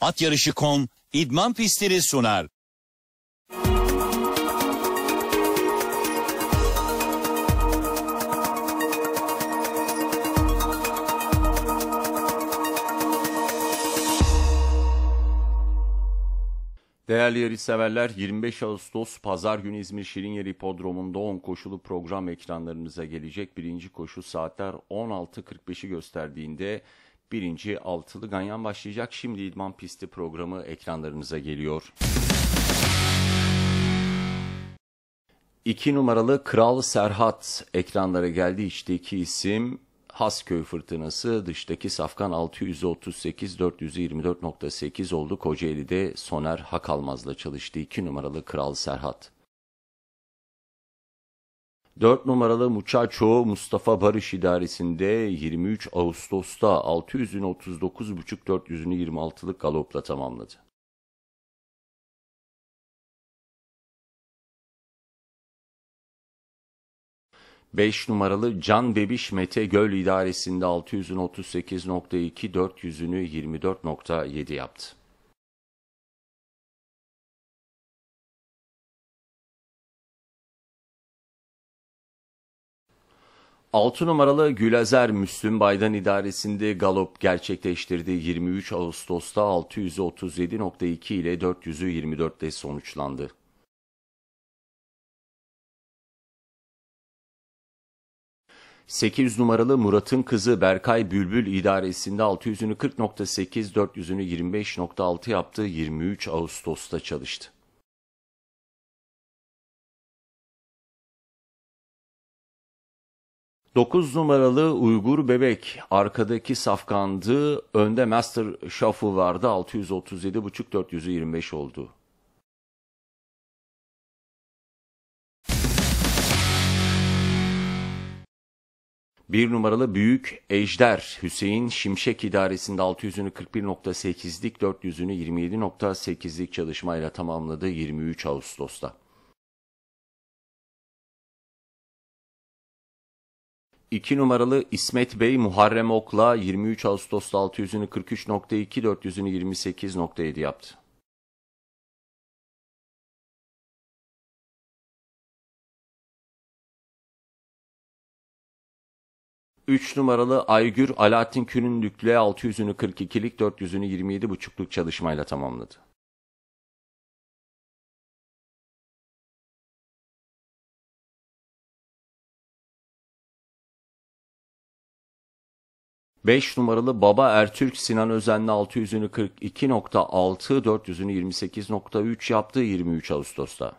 At Yarışı.com idman pistleri sunar. Değerli yarışseverler 25 Ağustos Pazar günü İzmir Şirinyeri Hipodromu'nda 10 koşulu program ekranlarınıza gelecek. Birinci koşu saatler 16.45'i gösterdiğinde Birinci altılı ganyan başlayacak. Şimdi İdman Pisti programı ekranlarınıza geliyor. 2 numaralı Kral Serhat ekranlara geldi. İçteki isim Hasköy fırtınası dıştaki Safkan 638 424.8 oldu. Kocaeli'de Soner Hakalmaz'la çalıştı. 2 numaralı Kral Serhat. 4 numaralı Muçaço Mustafa Barış idaresinde 23 Ağustos'ta 600'ün 39,5 400'ünü 26'lık galopla tamamladı. Beş numaralı Can Bebiş Mete Göl idaresinde 600'ün 400'ünü 24.7 yaptı. 6 numaralı Gülazer Müslüm Baydan idaresinde Galop gerçekleştirdi. 23 Ağustos'ta 637.2 ile 400'ü sonuçlandı. Sekiz numaralı Murat'ın kızı Berkay Bülbül idaresinde 640.8 40.8, 400'ünü 25.6 yaptı. 23 Ağustos'ta çalıştı. 9 numaralı Uygur Bebek arkadaki safkandı. Önde Master Shuffle vardı. 637.5 425 oldu. Bir numaralı Büyük Ejder Hüseyin Şimşek idaresinde 600'ünü 41.8'lik 400'ünü 27.8'lik çalışmayla tamamladı 23 Ağustos'ta. 2 numaralı İsmet Bey Muharrem Ok'la 23 Ağustos'ta 600'ünü 43.2 400'ünü 28.7 yaptı. Üç numaralı Aygür Alaaddin Kününlük'le 600'ünü 42'lik 400'ünü 27.5'luk çalışmayla tamamladı. 5 numaralı Baba Ertürk Sinan Özen'le 600'ünü 42.6, 400'ünü 28.3 yaptı 23 Ağustos'ta.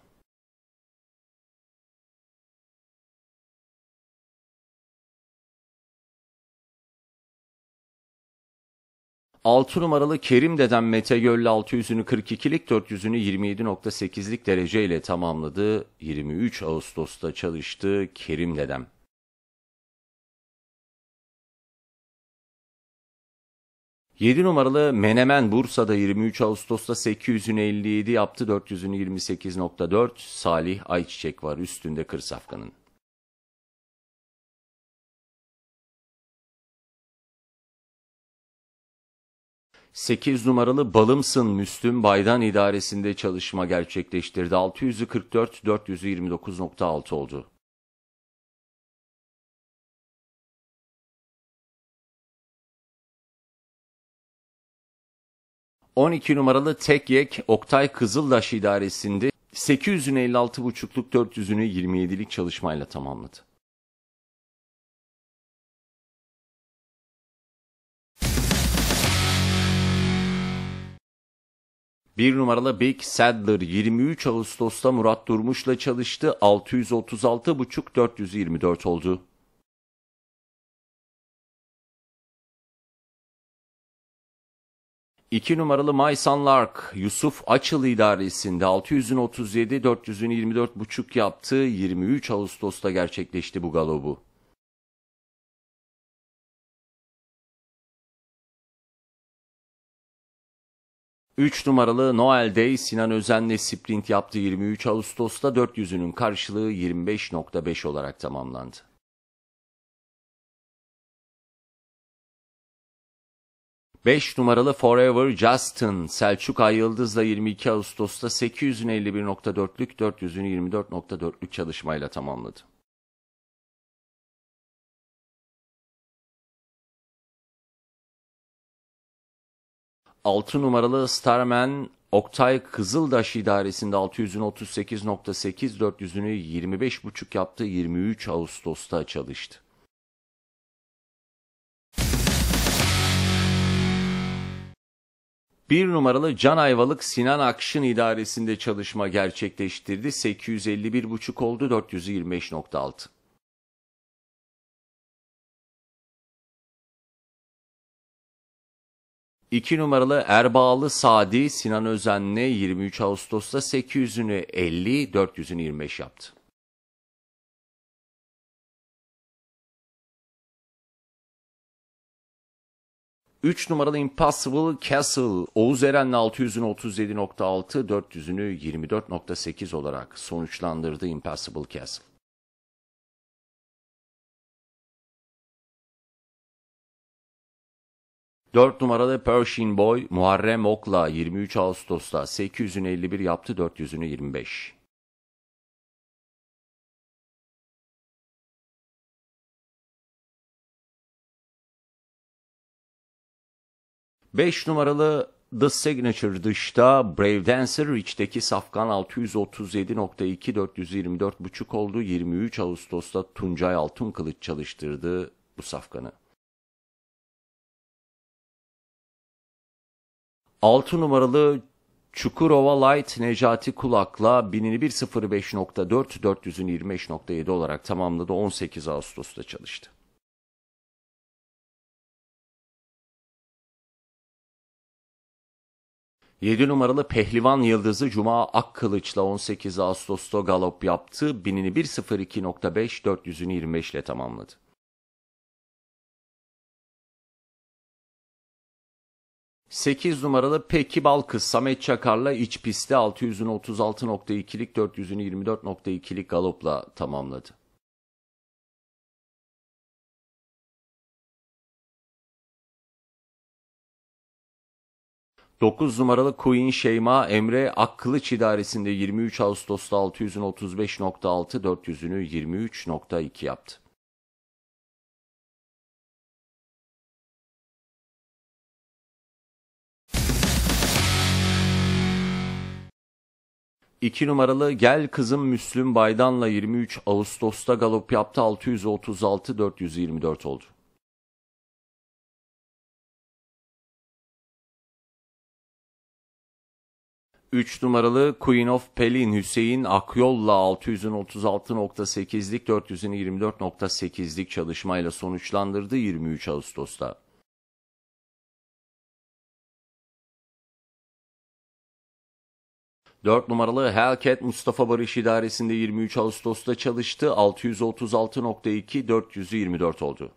Altı numaralı Kerim Deden Mete Göllü 600'ünü 42'lik 400'ünü 27.8'lik dereceyle tamamladı. 23 Ağustos'ta çalıştı Kerim Dedem. 7 numaralı Menemen Bursa'da 23 Ağustos'ta 857 yaptı 428.4 Salih Ayçiçek var üstünde kır safkanın. Sekiz numaralı Balımsın Müslüm Baydan idaresinde çalışma gerçekleştirdi. 644 429.6 oldu. 12 numaralı tek yek Oktay Kızıldaş idaresinde 800'ünü 56,5'luk 400'ünü 27'lik çalışmayla tamamladı. Bir numaralı Big Saddler 23 Ağustos'ta Murat Durmuş'la çalıştı. 636,5 424 oldu. 2 numaralı Maysan Lark, Yusuf Açıl idaresinde 600'ün 37, 400'ün 24,5 yaptığı 23 Ağustos'ta gerçekleşti bu galobu. Üç numaralı Noel Day Sinan Özen'le sprint yaptı 23 Ağustos'ta 400'ünün karşılığı 25.5 olarak tamamlandı. 5 numaralı Forever Justin Selçuk Ay Yıldız'la 22 Ağustos'ta 851.4'lük 400'ünü 24.4'lük çalışmayla tamamladı. Altı numaralı Starman Oktay Kızıldaş idaresinde 600'ünü 38.8, 400'ünü 25.5 yaptı, 23 Ağustos'ta çalıştı. Bir numaralı Can Ayvalık Sinan Akşın idaresinde çalışma gerçekleştirdi. 851,5 oldu 425.6. İki numaralı Erbağlı Sadi Sinan Özen'le 23 Ağustos'ta 800'ünü 50, 400'ünü yaptı. 3 numaralı Impossible Castle Oğuz Eren'le 600'ünü 400'ünü 24.8 olarak sonuçlandırdı Impossible Castle. Dört numaralı Pershing Boy Muharrem Ok'la 23 Ağustos'ta 851 yaptı 400'ünü 25. 5 numaralı The Signature dışta Brave Dancer Rich'teki safkan 637.2 424.5 oldu. 23 Ağustos'ta Tuncay Altın Kılıç çalıştırdı bu safkanı. 6 numaralı Çukurova Light Necati Kulak'la binini 1.05.4 425.7 olarak tamamladı. 18 Ağustos'ta çalıştı. 7 numaralı Pehlivan Yıldızı Cuma Akkılıç'la 18 Ağustos'ta galop yaptı. Binini 1.02.5 400'ünü 25 ile tamamladı. Sekiz numaralı Peki Balkız Samet Çakar'la iç pistte 600'ünü 36.2'lik galopla tamamladı. 9 numaralı Queen Şeyma Emre Akkılıç idaresinde 23 Ağustos'ta 635.6 400'ünü 23.2 yaptı. İki numaralı Gel Kızım Müslüm Baydan'la 23 Ağustos'ta galop yaptı 636 424 oldu. 3 numaralı Queen of Pelin Hüseyin Akyol'la 636.8'lik 424.8'lik çalışmayla sonuçlandırdı 23 Ağustos'ta. Dört numaralı Hellcat Mustafa Barış idaresinde 23 Ağustos'ta çalıştı. 636.2 424 oldu.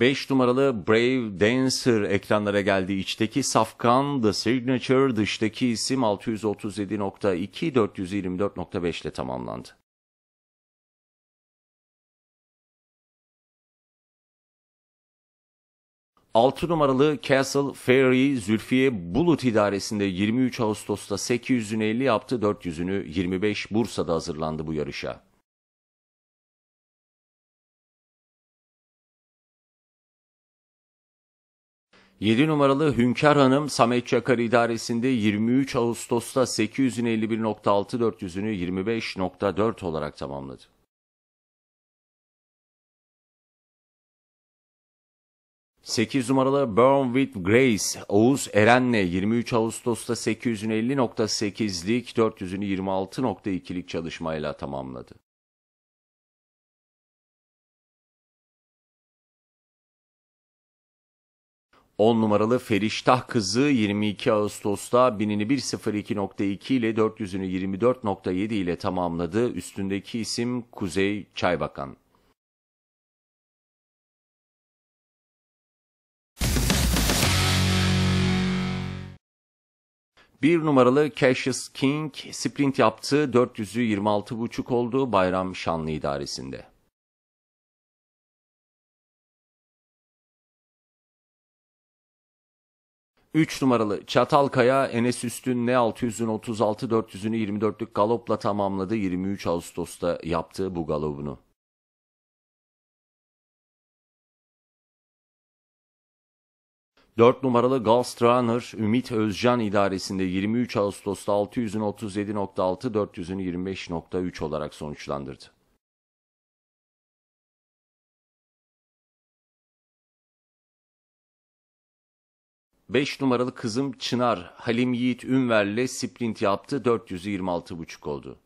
5 numaralı Brave Dancer ekranlara geldi. İçteki Safkan The Signature, dıştaki isim 637.2 424.5 ile tamamlandı. Altı numaralı Castle Ferry Zülfiye Bulut idaresinde 23 Ağustos'ta 850 50 yaptı, 400'ünü 25 Bursa'da hazırlandı bu yarışa. 7 numaralı Hünkar Hanım Samet Çakar idaresinde 23 Ağustos'ta 851.6 400'ünü 25.4 olarak tamamladı. Sekiz numaralı Burn with Grace Oğuz Eren'le 23 Ağustos'ta 850.8'lik 400'ünü 26.2'lik çalışmayla tamamladı. 10 numaralı Feriştah kızı 22 Ağustos'ta 1002.2 ile 400'ünü 24.7 ile tamamladı. Üstündeki isim Kuzey Çaybakan. Bir numaralı Cassius King sprint yaptı, 400'ü 26.5 oldu Bayram Şanlı idaresinde. 3 numaralı Çatalkaya Enes Üstün ne 600'ün 36 400'ünü 24'lük galopla tamamladı. 23 Ağustos'ta yaptığı bu galobunu. Dört numaralı Gallstrunner, Ümit Özcan idaresinde 23 Ağustos'ta 600'ün 37.6, 400'ün 25.3 olarak sonuçlandırdı. 5 numaralı kızım Çınar, Halim Yiğit Ünver'le sprint yaptı 426,5 oldu.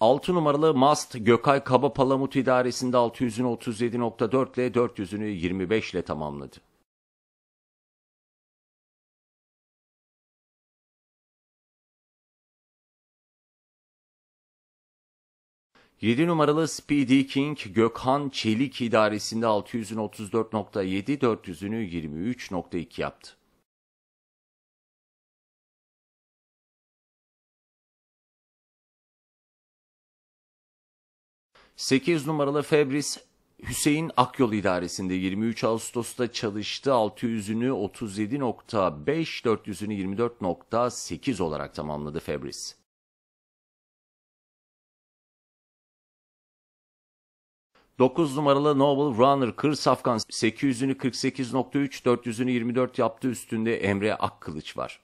Altı numaralı Mast Gökay Kaba Palamut idaresinde 637.4 ile 400'ünü 25 ile tamamladı. 7 numaralı Speedy King Gökhan Çelik idaresinde 600'ün 400'ünü 23.2 yaptı. Sekiz numaralı Febris Hüseyin Akyol idaresinde 23 Ağustos'ta çalıştı. 600'ünü 37.5, 400'ünü 24.8 olarak tamamladı Febris. 9 numaralı Noble Runner Kır Safkan 800'ünü 48.3, 400'ünü 24 yaptı üstünde Emre Akkılıç var.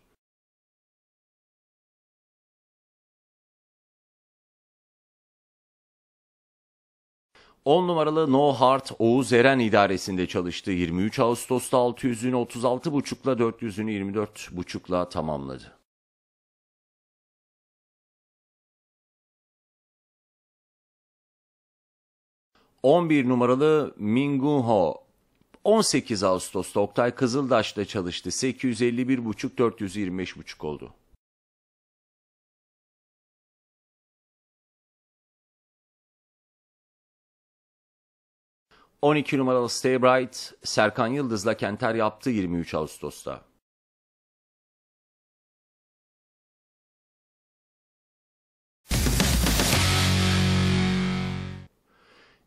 On numaralı No Heart Oğuz Eren idaresinde çalıştı. 23 Ağustos'ta 600'ünü 36.5'la 400'ünü 24.5'la tamamladı. 11 numaralı Mingunho 18 Ağustos'ta Oktay Kızıldaş'ta çalıştı. 851,5 425,5 oldu. ...12 numaralı Stay Bright... ...Serkan Yıldız'la Kenter yaptı 23 Ağustos'ta.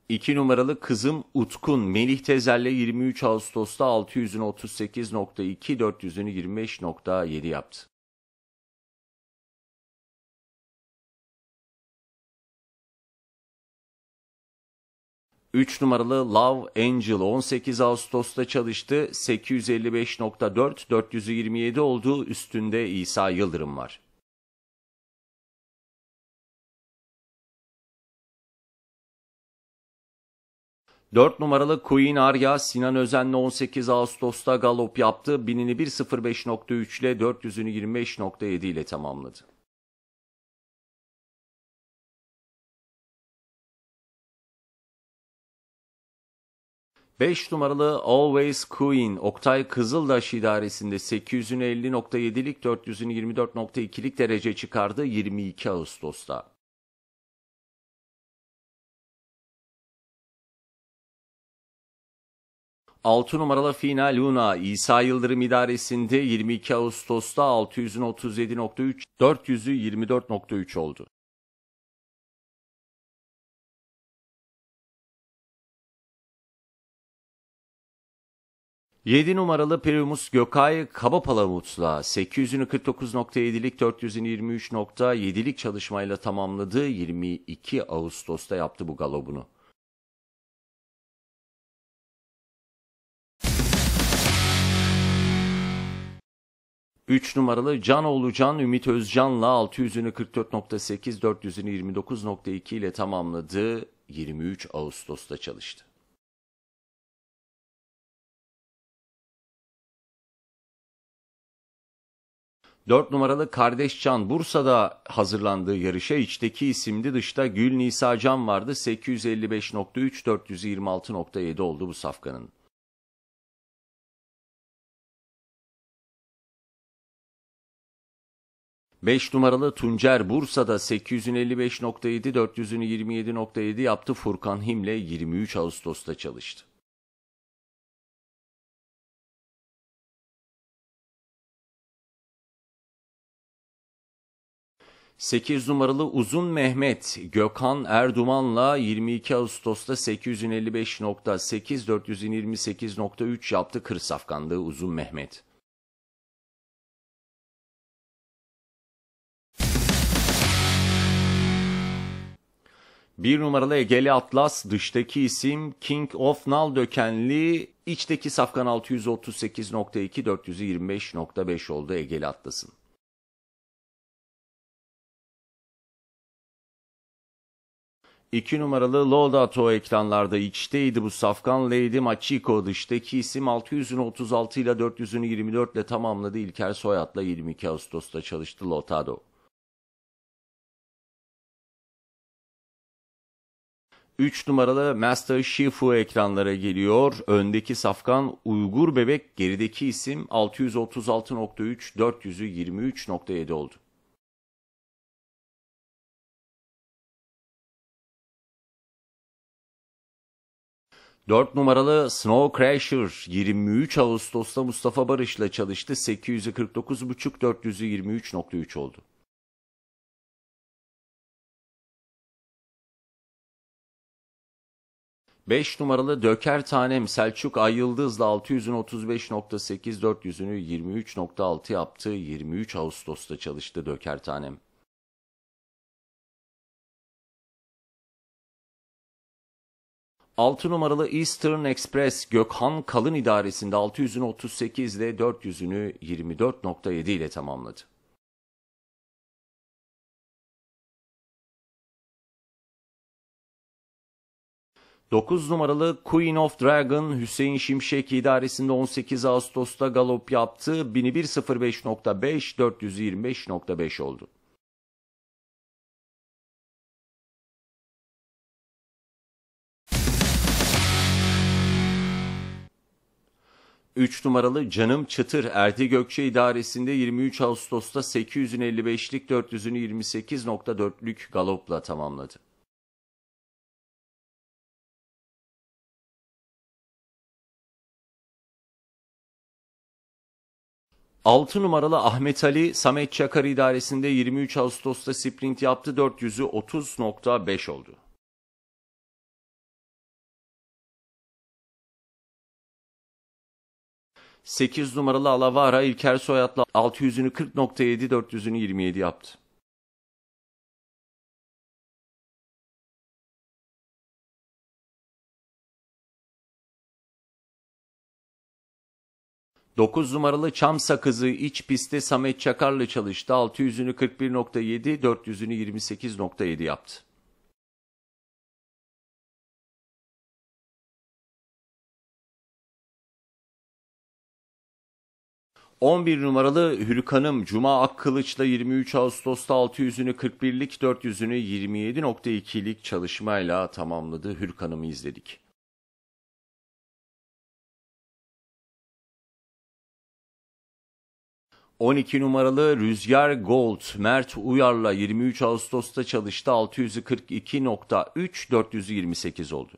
2 numaralı kızım Utkun Melih Tezerle 23 Ağustos'ta 600'ünü 38.2, 400'ünü 25.7 yaptı. Üç numaralı Love Angel 18 Ağustos'ta çalıştı. 855.4, 427 oldu. Üstünde İsa Yıldırım var. 4 numaralı Queen Arya Sinan Özen'le 18 Ağustos'ta galop yaptı. 1000'ini 1.05.3 ile 400'ünü 25.7 ile tamamladı. Beş numaralı Always Queen, Oktay Kızıldaş idaresinde 850.7'lik 424.2'lik derece çıkardı 22 Ağustos'ta. 6 numaralı Fina Luna İsa Yıldırım idaresinde 22 Ağustos'ta 637.3, 400'ü 24.3 oldu. Yedi numaralı Primus Gökay Kabapalamut'la 849.7'lik 423.7'lik çalışmayla tamamladığı 22 Ağustos'ta yaptı bu galobunu. 3 numaralı Canoğlu Can Ümit Özcan'la 600'ünü 44.8, 400'ünü 29.2 ile tamamladı. 23 Ağustos'ta çalıştı. Dört numaralı kardeş Can Bursa'da hazırlandığı yarışa içteki isimli dışta Gül Nisa Can vardı. 855.3, 426.7 oldu bu safkanın. 5 numaralı Tuncer Bursa'da 855.7, 427.7 yaptı. Furkan Himle 23 Ağustos'ta çalıştı. Sekiz numaralı Uzun Mehmet Gökhan Erduman'la 22 Ağustos'ta 855.8 428.3 yaptı kır safkanlığı Uzun Mehmet. Bir numaralı Egeli Atlas, dıştaki isim King of Nal dökenli, içteki safkan 638.2 425.5 oldu Egeli Atlas'ın. İki numaralı Lodato ekranlarda içteydi bu safkan Lady Machiko dıştaki isim 600'ün 36 ile 400'ünü 24 ile tamamladı İlker Soyat'la 22 Ağustos'ta çalıştı Lotado. 3 numaralı Master Shifu ekranlara geliyor. Öndeki safkan Uygur Bebek, gerideki isim 636.3, 400'ü 23.7 oldu. Dört numaralı Snow Crasher 23 Ağustos'ta Mustafa Barış'la çalıştı. 849.5 423.3 oldu. 5 numaralı Döker Tanem Selçuk Ay Yıldız'la 635.8 400'ünü 23.6 yaptı. 23 Ağustos'ta çalıştı Döker Tanem. Altı numaralı Eastern Express Gökhan Kalın idaresinde 638 ile 400'ünü 24.7 ile tamamladı. 9 numaralı Queen of Dragon Hüseyin Şimşek idaresinde 18 Ağustos'ta galop yaptı. 1105.5 425.5 oldu. Üç numaralı Canım Çıtır Erdi Gökçe idaresinde 23 Ağustos'ta 855'lik 400'ünü 28.4'lük galopla tamamladı. 6 numaralı Ahmet Ali, Samet Çakar idaresinde 23 Ağustos'ta sprint yaptı. 400'ü 30.5 oldu. Sekiz numaralı Alavara İlker Soyat'la 600'ünü 40.7, 400'ünü 27 yaptı. 9 numaralı çam sakızı iç pistte Samet Çakar'la çalıştı. 600'ünü 41.7, 400'ünü 28.7 yaptı. On bir numaralı Hürkan'ım Cuma Akkılıç'la 23 Ağustos'ta 600'ünü 41'lik 400'ünü 27.2'lik çalışmayla tamamladı. Hürkan'ımı izledik. 12 numaralı Rüzgar Gold Mert Uyar'la 23 Ağustos'ta çalıştı 642.3 428 oldu.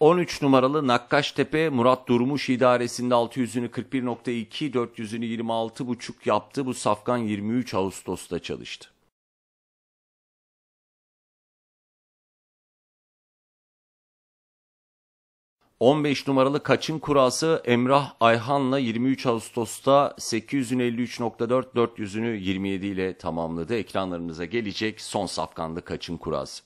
On üç numaralı Nakkaştepe Murat Durmuş idaresinde 600'ünü 41.2, 400'ünü 26.5 yaptı. Bu safkan 23 Ağustos'ta çalıştı. 15 numaralı kaçın kurası Emrah Ayhan'la 23 Ağustos'ta 853.4 400'ünü 27 ile tamamladı. Ekranlarınıza gelecek son safkanlı kaçın kurası.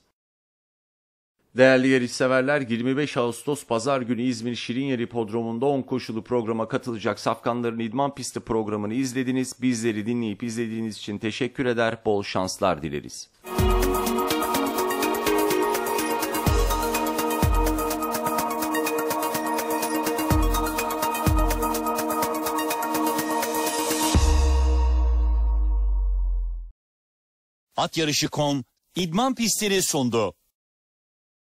Değerli yarışseverler 25 Ağustos Pazar günü İzmir Şirinyeri Hipodromu'nda 10 koşulu programa katılacak Safkanların İdman Pisti programını izlediniz. Bizleri dinleyip izlediğiniz için teşekkür eder, bol şanslar dileriz. At Yarışı.com idman Pistleri sundu.